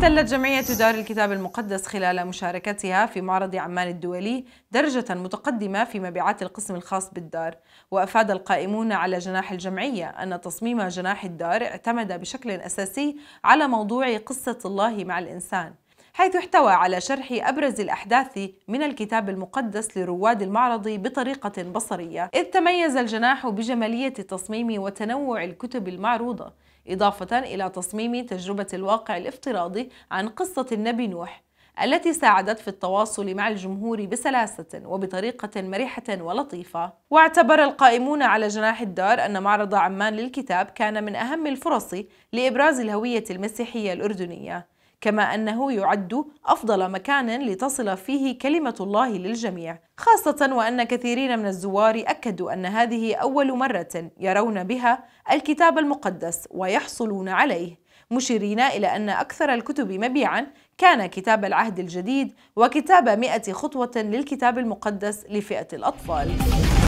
احتلت جمعية دار الكتاب المقدس خلال مشاركتها في معرض عمان الدولي درجة متقدمة في مبيعات القسم الخاص بالدار وأفاد القائمون على جناح الجمعية أن تصميم جناح الدار اعتمد بشكل أساسي على موضوع قصة الله مع الإنسان حيث احتوى على شرح أبرز الأحداث من الكتاب المقدس لرواد المعرض بطريقة بصرية إذ تميز الجناح بجمالية التصميم وتنوع الكتب المعروضة إضافة إلى تصميم تجربة الواقع الافتراضي عن قصة النبي نوح التي ساعدت في التواصل مع الجمهور بسلاسة وبطريقة مرحة ولطيفة واعتبر القائمون على جناح الدار أن معرض عمان للكتاب كان من أهم الفرص لإبراز الهوية المسيحية الأردنية كما أنه يعد أفضل مكان لتصل فيه كلمة الله للجميع خاصة وأن كثيرين من الزوار أكدوا أن هذه أول مرة يرون بها الكتاب المقدس ويحصلون عليه مشيرين إلى أن أكثر الكتب مبيعا كان كتاب العهد الجديد وكتاب مئة خطوة للكتاب المقدس لفئة الأطفال